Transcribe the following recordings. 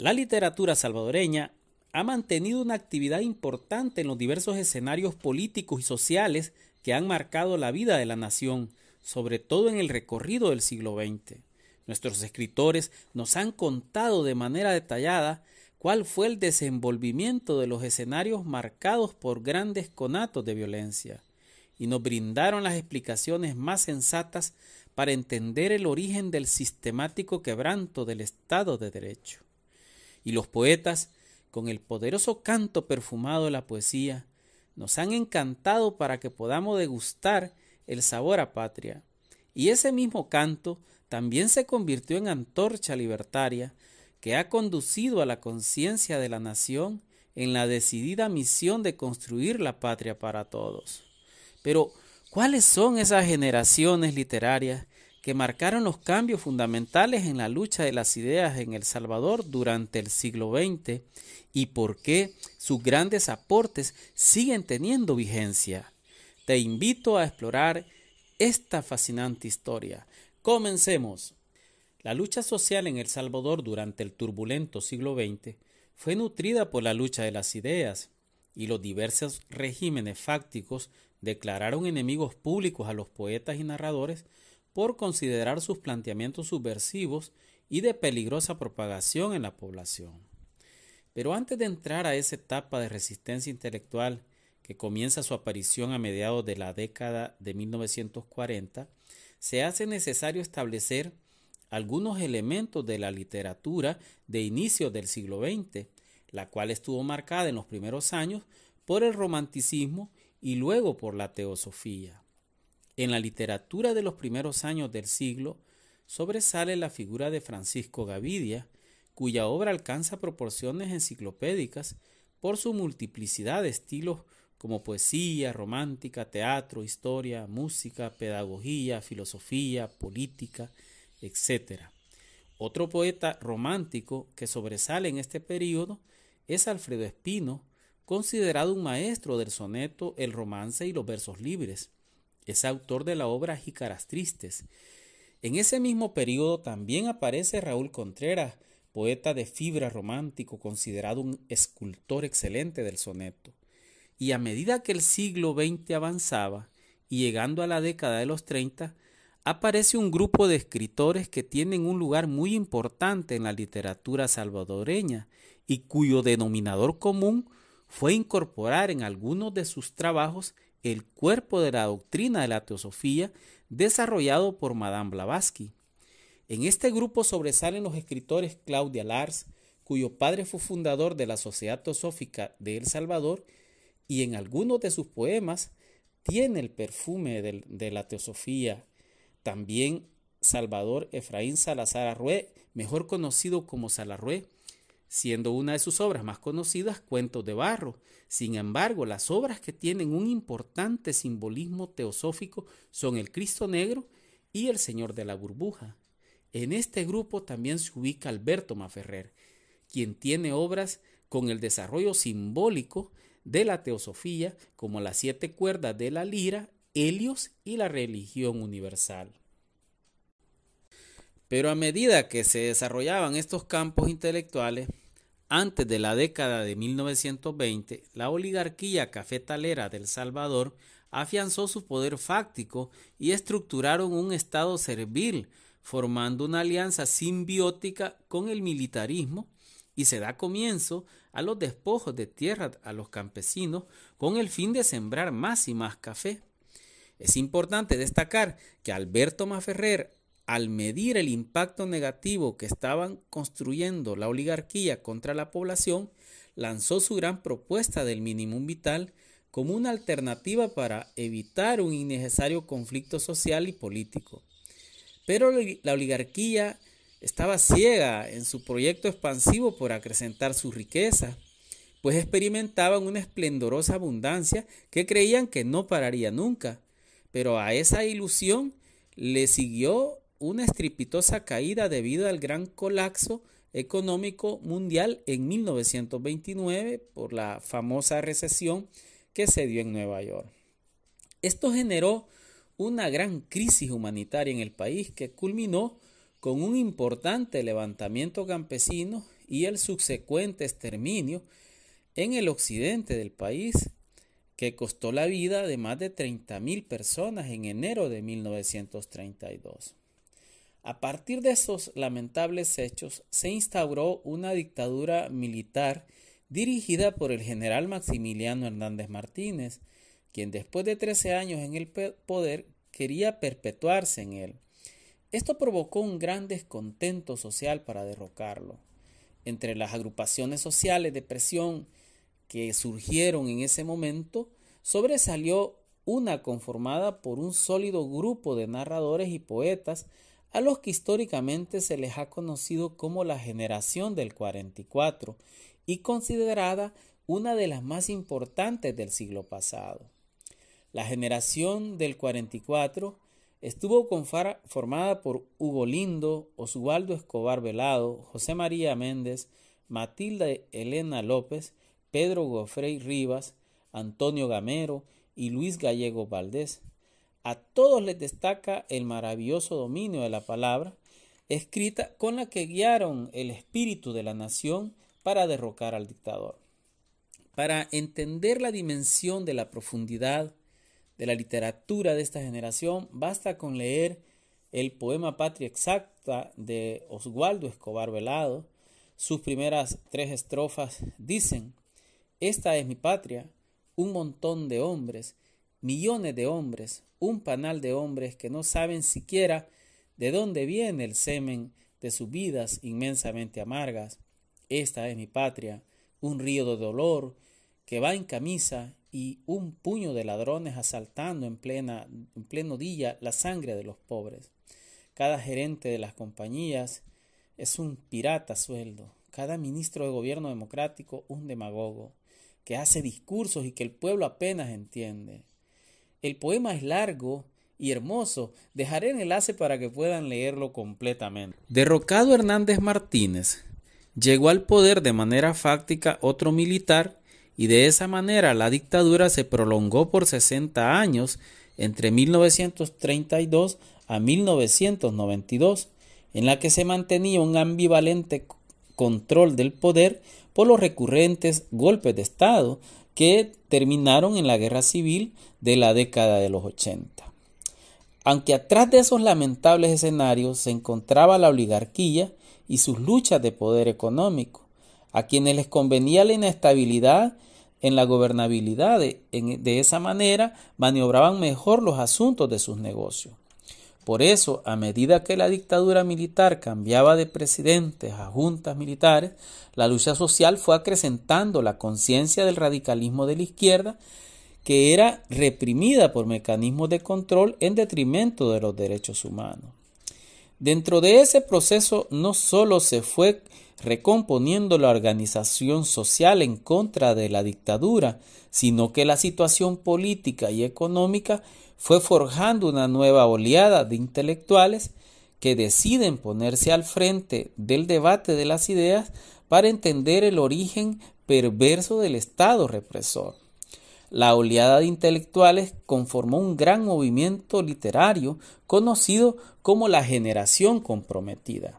La literatura salvadoreña ha mantenido una actividad importante en los diversos escenarios políticos y sociales que han marcado la vida de la nación, sobre todo en el recorrido del siglo XX. Nuestros escritores nos han contado de manera detallada cuál fue el desenvolvimiento de los escenarios marcados por grandes conatos de violencia, y nos brindaron las explicaciones más sensatas para entender el origen del sistemático quebranto del Estado de Derecho y los poetas, con el poderoso canto perfumado de la poesía, nos han encantado para que podamos degustar el sabor a patria. Y ese mismo canto también se convirtió en antorcha libertaria que ha conducido a la conciencia de la nación en la decidida misión de construir la patria para todos. Pero, ¿cuáles son esas generaciones literarias que marcaron los cambios fundamentales en la lucha de las ideas en El Salvador durante el siglo XX y por qué sus grandes aportes siguen teniendo vigencia. Te invito a explorar esta fascinante historia. Comencemos. La lucha social en El Salvador durante el turbulento siglo XX fue nutrida por la lucha de las ideas y los diversos regímenes fácticos declararon enemigos públicos a los poetas y narradores por considerar sus planteamientos subversivos y de peligrosa propagación en la población. Pero antes de entrar a esa etapa de resistencia intelectual que comienza su aparición a mediados de la década de 1940, se hace necesario establecer algunos elementos de la literatura de inicio del siglo XX, la cual estuvo marcada en los primeros años por el romanticismo y luego por la teosofía. En la literatura de los primeros años del siglo sobresale la figura de Francisco Gavidia, cuya obra alcanza proporciones enciclopédicas por su multiplicidad de estilos como poesía, romántica, teatro, historia, música, pedagogía, filosofía, política, etc. Otro poeta romántico que sobresale en este periodo es Alfredo Espino, considerado un maestro del soneto, el romance y los versos libres. Es autor de la obra Jicaras Tristes. En ese mismo periodo también aparece Raúl Contreras, poeta de fibra romántico, considerado un escultor excelente del soneto. Y a medida que el siglo XX avanzaba y llegando a la década de los 30, aparece un grupo de escritores que tienen un lugar muy importante en la literatura salvadoreña y cuyo denominador común fue incorporar en algunos de sus trabajos el cuerpo de la doctrina de la teosofía desarrollado por Madame Blavatsky. En este grupo sobresalen los escritores Claudia Lars, cuyo padre fue fundador de la Sociedad Teosófica de El Salvador, y en algunos de sus poemas tiene el perfume de, la teosofía. También Salvador Efraín Salazar Arrué, mejor conocido como Salarrué, siendo una de sus obras más conocidas Cuentos de Barro. Sin embargo, las obras que tienen un importante simbolismo teosófico son El Cristo Negro y El Señor de la Burbuja. En este grupo también se ubica Alberto Maferrer, quien tiene obras con el desarrollo simbólico de la teosofía, como las siete cuerdas de la lira, Helios y la religión universal. Pero a medida que se desarrollaban estos campos intelectuales, antes de la década de 1920, la oligarquía cafetalera del Salvador afianzó su poder fáctico y estructuraron un Estado servil, formando una alianza simbiótica con el militarismo y se da comienzo a los despojos de tierra a los campesinos con el fin de sembrar más y más café. Es importante destacar que Alberto Maferrer al medir el impacto negativo que estaban construyendo la oligarquía contra la población, lanzó su gran propuesta del mínimo vital como una alternativa para evitar un innecesario conflicto social y político. Pero la oligarquía estaba ciega en su proyecto expansivo por acrecentar su riqueza, pues experimentaban una esplendorosa abundancia que creían que no pararía nunca. Pero a esa ilusión le siguió una estrepitosa caída debido al gran colapso económico mundial en 1929 por la famosa recesión que se dio en Nueva York. Esto generó una gran crisis humanitaria en el país que culminó con un importante levantamiento campesino y el subsecuente exterminio en el occidente del país que costó la vida de más de 30.000 personas en enero de 1932. A partir de esos lamentables hechos se instauró una dictadura militar dirigida por el general Maximiliano Hernández Martínez, quien después de 13 años en el poder quería perpetuarse en él. Esto provocó un gran descontento social para derrocarlo. Entre las agrupaciones sociales de presión que surgieron en ese momento, sobresalió una conformada por un sólido grupo de narradores y poetas a los que históricamente se les ha conocido como la generación del 44 y considerada una de las más importantes del siglo pasado. La generación del 44 estuvo formada por Hugo Lindo, Osvaldo Escobar Velado, José María Méndez, Matilda Elena López, Pedro Gofrey Rivas, Antonio Gamero y Luis Gallego Valdés, a todos les destaca el maravilloso dominio de la palabra, escrita con la que guiaron el espíritu de la nación para derrocar al dictador. Para entender la dimensión de la profundidad de la literatura de esta generación, basta con leer el poema Patria Exacta de Oswaldo Escobar Velado. Sus primeras tres estrofas dicen, Esta es mi patria, un montón de hombres millones de hombres, un panal de hombres que no saben siquiera de dónde viene el semen de sus vidas inmensamente amargas. Esta es mi patria, un río de dolor que va en camisa y un puño de ladrones asaltando en, plena, en pleno día la sangre de los pobres. Cada gerente de las compañías es un pirata sueldo, cada ministro de gobierno democrático un demagogo, que hace discursos y que el pueblo apenas entiende. El poema es largo y hermoso. Dejaré el enlace para que puedan leerlo completamente. Derrocado Hernández Martínez, llegó al poder de manera fáctica otro militar y de esa manera la dictadura se prolongó por 60 años entre 1932 a 1992, en la que se mantenía un ambivalente control del poder por los recurrentes golpes de Estado que terminaron en la guerra civil de la década de los 80. Aunque atrás de esos lamentables escenarios se encontraba la oligarquía y sus luchas de poder económico, a quienes les convenía la inestabilidad en la gobernabilidad. De, de esa manera maniobraban mejor los asuntos de sus negocios. Por eso, a medida que la dictadura militar cambiaba de presidentes a juntas militares, la lucha social fue acrecentando la conciencia del radicalismo de la izquierda, que era reprimida por mecanismos de control en detrimento de los derechos humanos. Dentro de ese proceso no solo se fue recomponiendo la organización social en contra de la dictadura, sino que la situación política y económica fue forjando una nueva oleada de intelectuales que deciden ponerse al frente del debate de las ideas para entender el origen perverso del Estado represor. La oleada de intelectuales conformó un gran movimiento literario conocido como la generación comprometida.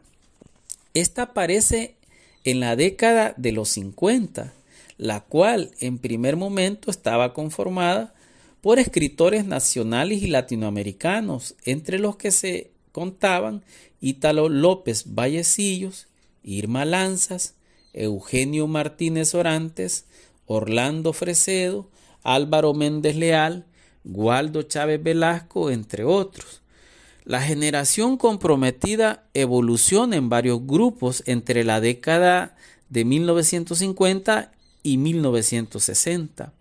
Esta aparece en la década de los 50, la cual en primer momento estaba conformada por escritores nacionales y latinoamericanos, entre los que se contaban Ítalo López Vallecillos, Irma Lanzas, Eugenio Martínez Orantes, Orlando Frecedo, Álvaro Méndez Leal, Waldo Chávez Velasco, entre otros. La generación comprometida evoluciona en varios grupos entre la década de 1950 y 1960.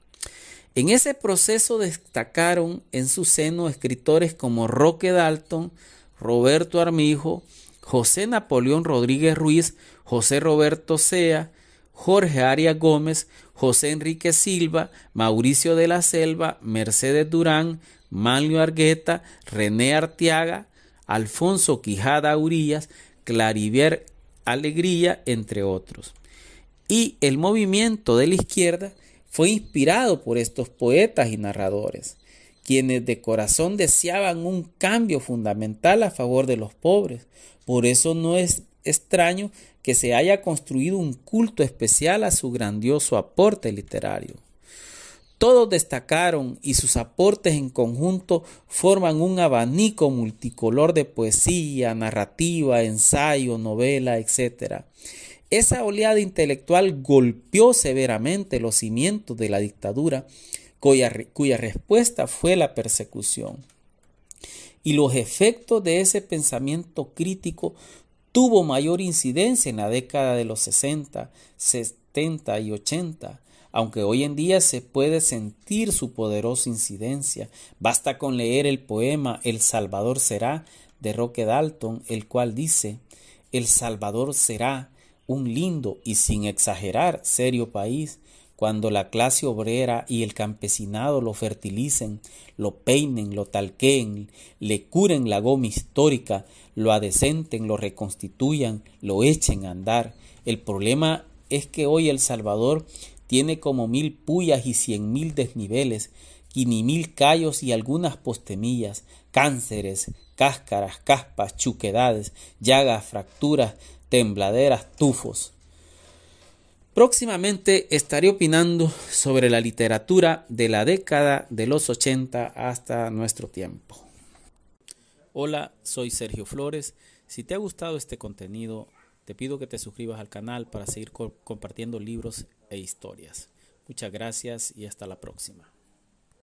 En ese proceso destacaron en su seno escritores como Roque Dalton, Roberto Armijo, José Napoleón Rodríguez Ruiz, José Roberto Sea, Jorge Arias Gómez, José Enrique Silva, Mauricio de la Selva, Mercedes Durán, Manlio Argueta, René Arteaga, Alfonso Quijada Urías, Clarivier Alegría, entre otros. Y el movimiento de la izquierda fue inspirado por estos poetas y narradores, quienes de corazón deseaban un cambio fundamental a favor de los pobres. Por eso no es extraño que se haya construido un culto especial a su grandioso aporte literario. Todos destacaron y sus aportes en conjunto forman un abanico multicolor de poesía, narrativa, ensayo, novela, etc. Esa oleada intelectual golpeó severamente los cimientos de la dictadura, cuya, cuya respuesta fue la persecución. Y los efectos de ese pensamiento crítico tuvo mayor incidencia en la década de los 60, 70 y 80, aunque hoy en día se puede sentir su poderosa incidencia. Basta con leer el poema El Salvador será de Roque Dalton, el cual dice El Salvador será un lindo y sin exagerar serio país cuando la clase obrera y el campesinado lo fertilicen, lo peinen, lo talqueen, le curen la goma histórica, lo adecenten, lo reconstituyan, lo echen a andar. El problema es que hoy El Salvador tiene como mil puyas y cien mil desniveles, mil callos y algunas postemillas, cánceres, cáscaras, caspas, chuquedades, llagas, fracturas, tembladeras, tufos. Próximamente estaré opinando sobre la literatura de la década de los 80 hasta nuestro tiempo. Hola, soy Sergio Flores. Si te ha gustado este contenido, te pido que te suscribas al canal para seguir compartiendo libros e historias. Muchas gracias y hasta la próxima.